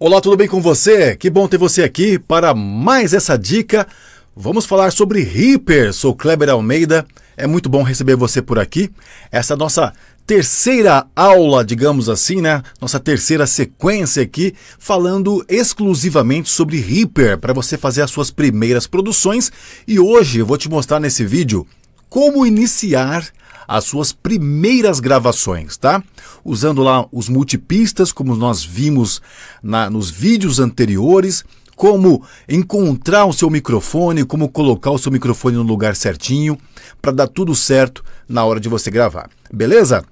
Olá, tudo bem com você? Que bom ter você aqui para mais essa dica. Vamos falar sobre Reaper. Sou Kleber Almeida. É muito bom receber você por aqui. Essa é nossa terceira aula, digamos assim, né? Nossa terceira sequência aqui, falando exclusivamente sobre Reaper para você fazer as suas primeiras produções. E hoje eu vou te mostrar nesse vídeo como iniciar as suas primeiras gravações, tá? Usando lá os multipistas, como nós vimos na, nos vídeos anteriores, como encontrar o seu microfone, como colocar o seu microfone no lugar certinho, para dar tudo certo na hora de você gravar. Beleza?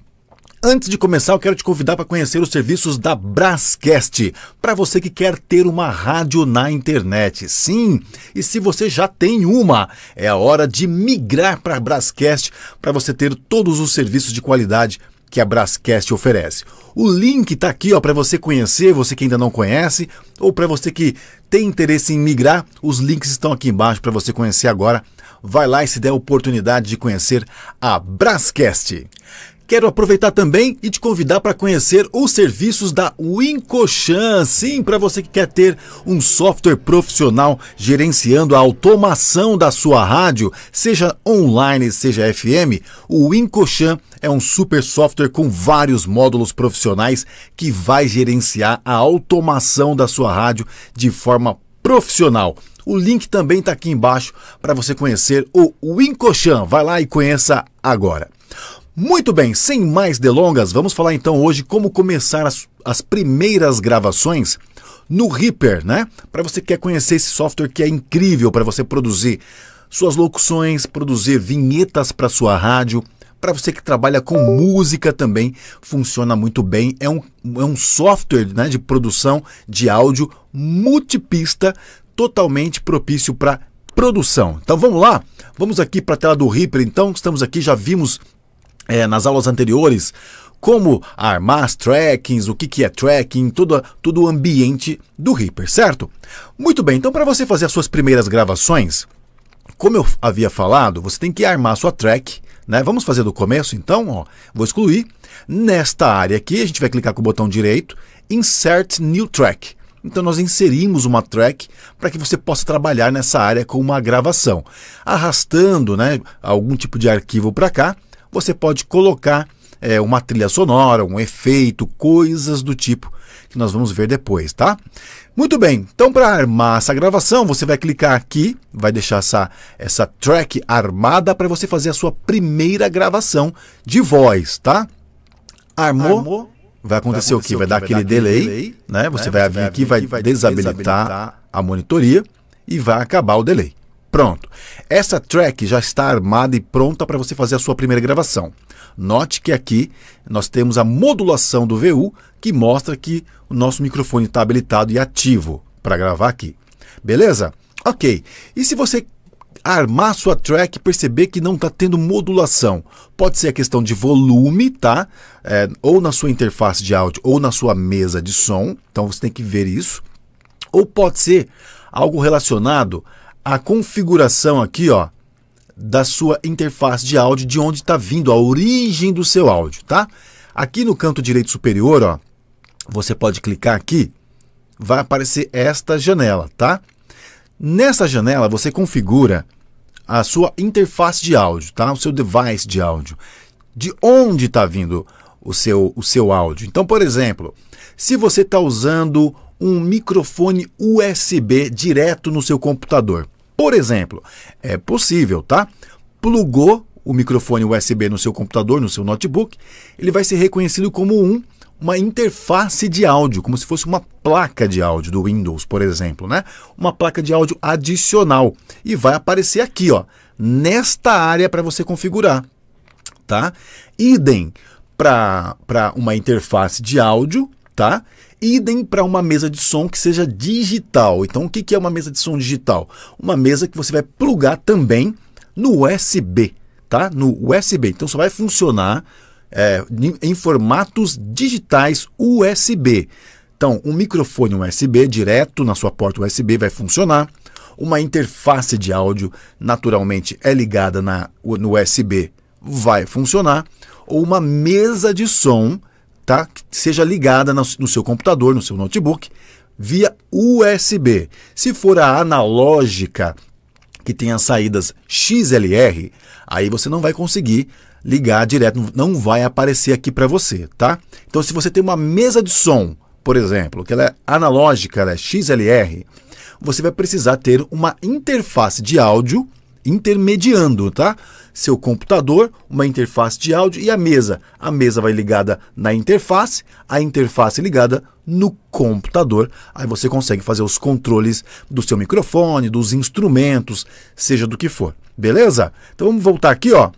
Antes de começar, eu quero te convidar para conhecer os serviços da Brascast, para você que quer ter uma rádio na internet. Sim, e se você já tem uma, é a hora de migrar para a Brascast para você ter todos os serviços de qualidade que a Brascast oferece. O link está aqui ó para você conhecer, você que ainda não conhece, ou para você que tem interesse em migrar, os links estão aqui embaixo para você conhecer agora. Vai lá e se der a oportunidade de conhecer a Brascast. Quero aproveitar também e te convidar para conhecer os serviços da Wincochan. Sim, para você que quer ter um software profissional gerenciando a automação da sua rádio, seja online, seja FM, o Wincochan é um super software com vários módulos profissionais que vai gerenciar a automação da sua rádio de forma profissional. O link também está aqui embaixo para você conhecer o Wincochan. Vai lá e conheça agora. Muito bem, sem mais delongas, vamos falar então hoje como começar as, as primeiras gravações no Reaper, né? Para você que quer conhecer esse software que é incrível para você produzir suas locuções, produzir vinhetas para sua rádio, para você que trabalha com música também, funciona muito bem. É um, é um software né, de produção de áudio multipista, totalmente propício para produção. Então vamos lá? Vamos aqui para a tela do Reaper então, estamos aqui, já vimos é, nas aulas anteriores, como armar as trackings, o que, que é tracking, todo, todo o ambiente do Reaper, certo? Muito bem, então para você fazer as suas primeiras gravações, como eu havia falado, você tem que armar a sua track, né? Vamos fazer do começo então, ó. Vou excluir. Nesta área aqui, a gente vai clicar com o botão direito, Insert New Track. Então nós inserimos uma track para que você possa trabalhar nessa área com uma gravação, arrastando né, algum tipo de arquivo para cá você pode colocar é, uma trilha sonora, um efeito, coisas do tipo que nós vamos ver depois, tá? Muito bem, então para armar essa gravação, você vai clicar aqui, vai deixar essa, essa track armada para você fazer a sua primeira gravação de voz, tá? Armou, Armou vai acontecer, vai acontecer o quê? Vai, dar, aquele dar delay, delay, né? Você, né? vai, você vir vai vir aqui, vai desabilitar, desabilitar a monitoria e vai acabar o delay. Pronto. Essa track já está armada e pronta para você fazer a sua primeira gravação. Note que aqui nós temos a modulação do VU que mostra que o nosso microfone está habilitado e ativo para gravar aqui. Beleza? Ok. E se você armar sua track e perceber que não está tendo modulação. Pode ser a questão de volume, tá? É, ou na sua interface de áudio ou na sua mesa de som. Então você tem que ver isso. Ou pode ser algo relacionado a configuração aqui, ó, da sua interface de áudio, de onde está vindo a origem do seu áudio, tá? Aqui no canto direito superior, ó, você pode clicar aqui, vai aparecer esta janela, tá? Nessa janela você configura a sua interface de áudio, tá? O seu device de áudio. De onde está vindo o seu, o seu áudio? Então, por exemplo, se você está usando um microfone USB direto no seu computador, por exemplo, é possível, tá? Plugou o microfone USB no seu computador, no seu notebook, ele vai ser reconhecido como um uma interface de áudio, como se fosse uma placa de áudio do Windows, por exemplo, né? Uma placa de áudio adicional e vai aparecer aqui, ó, nesta área para você configurar, tá? Idem para uma interface de áudio tá? Idem para uma mesa de som que seja digital. Então, o que é uma mesa de som digital? Uma mesa que você vai plugar também no USB, tá? No USB. Então, só vai funcionar é, em formatos digitais USB. Então, um microfone USB direto na sua porta USB vai funcionar. Uma interface de áudio naturalmente é ligada na, no USB, vai funcionar. Ou uma mesa de som tá? Que seja ligada no, seu computador, no seu notebook, via USB. Se for a analógica, que tem as saídas XLR, aí você não vai conseguir ligar direto, não vai aparecer aqui para você, tá? Então, se você tem uma mesa de som, por exemplo, que ela é analógica, ela é XLR, você vai precisar ter uma interface de áudio intermediando, tá? Seu computador, uma interface de áudio e a mesa. A mesa vai ligada na interface, a interface ligada no computador. Aí você consegue fazer os controles do seu microfone, dos instrumentos, seja do que for. Beleza? Então vamos voltar aqui, ó.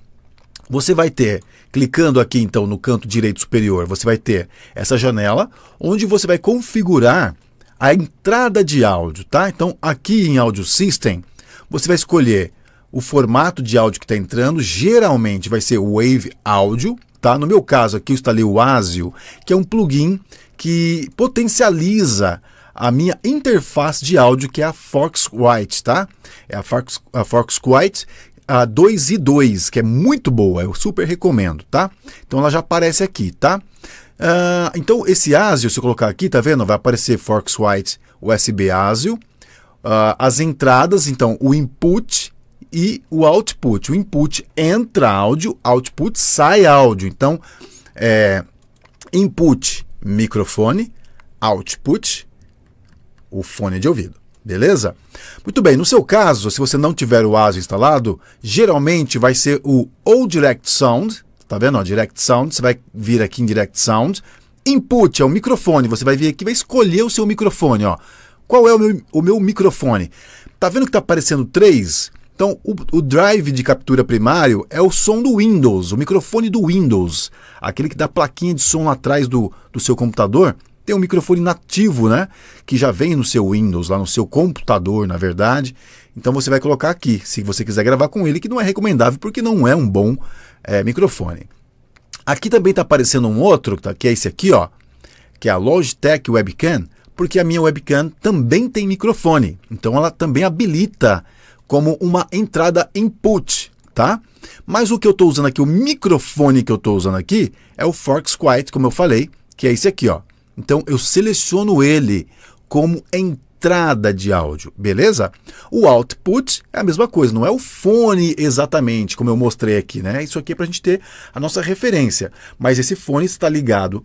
Você vai ter, clicando aqui então no canto direito superior, você vai ter essa janela onde você vai configurar a entrada de áudio, tá? Então aqui em Audio System, você vai escolher o formato de áudio que está entrando geralmente vai ser Wave Áudio, tá? No meu caso aqui eu instalei o ASIO, que é um plugin que potencializa a minha interface de áudio, que é a White tá? É a, Fox, a White a 2 e 2, que é muito boa, eu super recomendo, tá? Então ela já aparece aqui, tá? Uh, então esse ASIO, se eu colocar aqui, tá vendo? Vai aparecer Fox White USB ASIO. Uh, ah, as entradas, então o input e o output. O input entra áudio, output sai áudio. Então, é, input, microfone, output, o fone de ouvido. Beleza? Muito bem, no seu caso, se você não tiver o ASO instalado, geralmente vai ser o ou Direct Sound, tá vendo? Ó, direct Sound, você vai vir aqui em Direct Sound. Input é o microfone, você vai vir aqui vai escolher o seu microfone, ó. Qual é o meu, o meu microfone? Tá vendo que tá aparecendo três? Então, o, o, drive de captura primário é o som do Windows, o microfone do Windows, aquele que dá plaquinha de som atrás do, do seu computador. Tem um microfone nativo, né? Que já vem no seu Windows, lá no seu computador, na verdade. Então você vai colocar aqui, se você quiser gravar com ele, que não é recomendável porque não é um bom é, microfone. Aqui também está aparecendo um outro, tá, que é esse aqui, ó, que é a Logitech Webcam, porque a minha webcam também tem microfone. Então ela também habilita como uma entrada input, tá? Mas o que eu estou usando aqui, o microfone que eu estou usando aqui, é o Forks Quiet, como eu falei, que é esse aqui, ó. Então eu seleciono ele como entrada de áudio, beleza? O output é a mesma coisa, não é o fone exatamente, como eu mostrei aqui, né? Isso aqui é para a gente ter a nossa referência, mas esse fone está ligado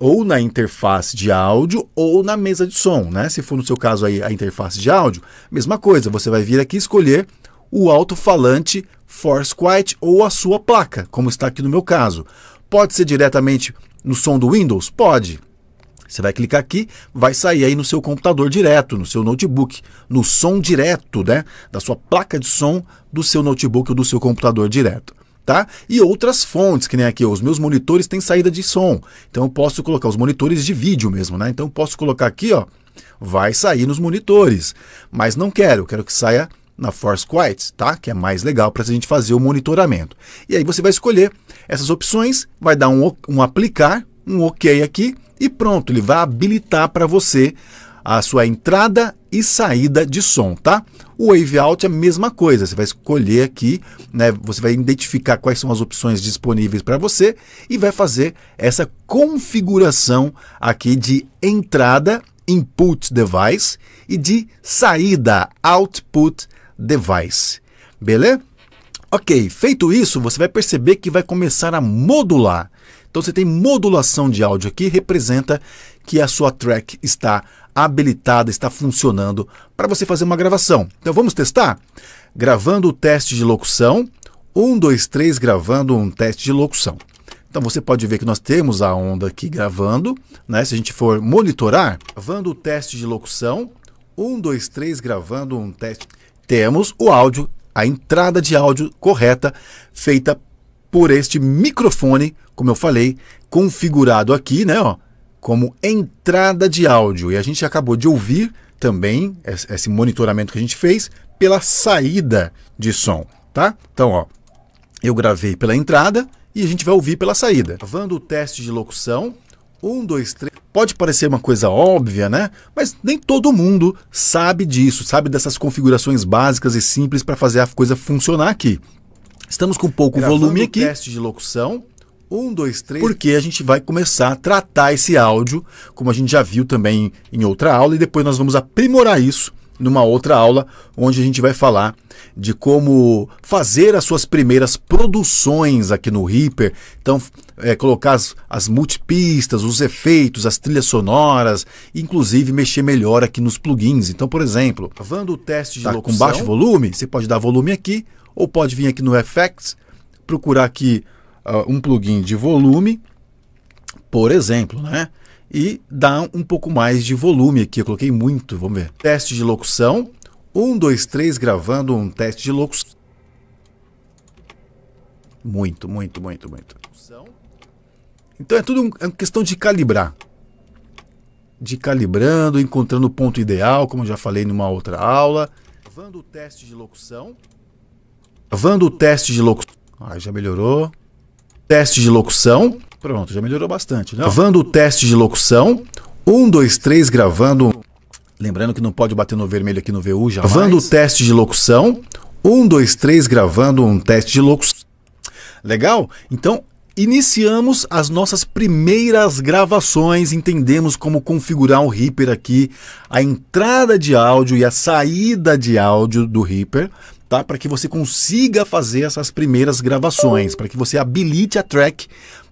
ou na interface de áudio ou na mesa de som, né? Se for no seu caso aí a interface de áudio, mesma coisa, você vai vir aqui escolher o alto-falante Force Quiet ou a sua placa, como está aqui no meu caso. Pode ser diretamente no som do Windows? Pode. Você vai clicar aqui, vai sair aí no seu computador direto, no seu notebook, no som direto, né? Da sua placa de som do seu notebook ou do seu computador direto tá? E outras fontes, que nem aqui, os meus monitores têm saída de som. Então eu posso colocar os monitores de vídeo mesmo, né? Então eu posso colocar aqui, ó, vai sair nos monitores, mas não quero, quero que saia na Force Quiet, tá? Que é mais legal para a gente fazer o monitoramento. E aí você vai escolher essas opções, vai dar um, um aplicar, um OK aqui e pronto, ele vai habilitar para você a sua entrada e saída de som, tá? O wave out é a mesma coisa, você vai escolher aqui, né, você vai identificar quais são as opções disponíveis para você e vai fazer essa configuração aqui de entrada, input device e de saída, output device. Beleza? Ok, feito isso, você vai perceber que vai começar a modular. Então você tem modulação de áudio aqui, representa que a sua track está habilitada, está funcionando para você fazer uma gravação. Então vamos testar? Gravando o teste de locução. um dois três gravando um teste de locução. Então você pode ver que nós temos a onda aqui gravando, né? Se a gente for monitorar, gravando o teste de locução, um dois três gravando um teste. Temos o áudio, a entrada de áudio correta feita por este microfone, como eu falei, configurado aqui, né, ó, como entrada de áudio. E a gente acabou de ouvir também esse monitoramento que a gente fez pela saída de som, tá? Então, ó, eu gravei pela entrada e a gente vai ouvir pela saída. Gravando o teste de locução, um, dois, três. Pode parecer uma coisa óbvia, né? Mas nem todo mundo sabe disso, sabe dessas configurações básicas e simples para fazer a coisa funcionar aqui. Estamos com pouco Gravando volume aqui. Teste de locução. Um, dois, três. Porque a gente vai começar a tratar esse áudio, como a gente já viu também em outra aula, e depois nós vamos aprimorar isso numa outra aula, onde a gente vai falar de como fazer as suas primeiras produções aqui no Reaper. Então, é, colocar as, as multipistas, os efeitos, as trilhas sonoras, inclusive mexer melhor aqui nos plugins. Então, por exemplo, gravando o teste de tá locução, com baixo volume, você pode dar volume aqui, ou pode vir aqui no Effects, procurar aqui uh, um plugin de volume, por exemplo, né? E dá um pouco mais de volume aqui, eu coloquei muito, vamos ver. Teste de locução, 1, 2, 3 gravando um teste de locução. Muito, muito, muito, muito. Então é tudo é uma questão de calibrar. De calibrando, encontrando o ponto ideal, como já falei numa outra aula. Gravando o teste de locução. Gravando o teste de locução. Ah, já melhorou teste de locução. Pronto, já melhorou bastante. Não? Né? Gravando o teste de locução. Um, dois, três, gravando. Lembrando que não pode bater no vermelho aqui no VU, já. Gravando o teste de locução. Um, dois, três, gravando um teste de locução. Legal? Então, iniciamos as nossas primeiras gravações, entendemos como configurar o Reaper aqui, a entrada de áudio e a saída de áudio do Reaper tá? Para que você consiga fazer essas primeiras gravações, para que você habilite a track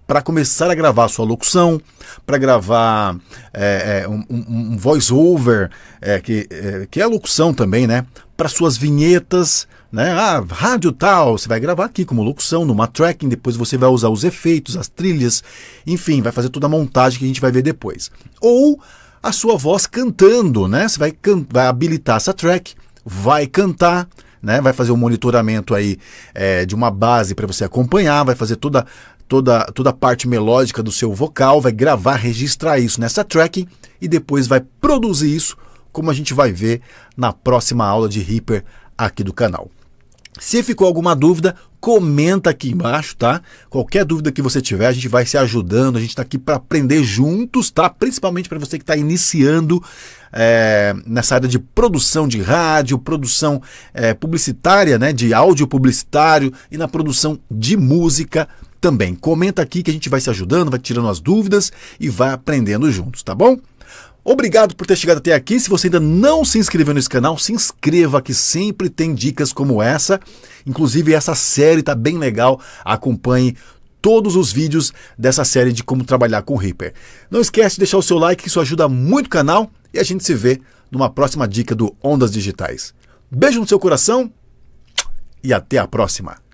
para começar a gravar sua locução, para gravar é, é um, um voice-over, é, que, é, que é locução também, né? Para suas vinhetas, né? Ah, rádio tal, você vai gravar aqui como locução, numa tracking, depois você vai usar os efeitos, as trilhas, enfim, vai fazer toda a montagem que a gente vai ver depois. Ou a sua voz cantando, né? Você vai, vai habilitar essa track, vai cantar, né? Vai fazer um monitoramento aí é, de uma base para você acompanhar, vai fazer toda toda toda a parte melódica do seu vocal, vai gravar, registrar isso nessa track e depois vai produzir isso, como a gente vai ver na próxima aula de Reaper aqui do canal. Se ficou alguma dúvida, comenta aqui embaixo, tá? Qualquer dúvida que você tiver, a gente vai se ajudando, a gente está aqui para aprender juntos, tá? Principalmente para você que está iniciando é, nessa área de produção de rádio, produção é, publicitária, né, de áudio publicitário e na produção de música também. Comenta aqui que a gente vai se ajudando, vai tirando as dúvidas e vai aprendendo juntos, tá bom? Obrigado por ter chegado até aqui. Se você ainda não se inscreveu nesse canal, se inscreva que sempre tem dicas como essa. Inclusive essa série está bem legal. Acompanhe todos os vídeos dessa série de como trabalhar com o Reaper. Não esquece de deixar o seu like, isso ajuda muito o canal e a gente se vê numa próxima dica do Ondas Digitais. Beijo no seu coração e até a próxima!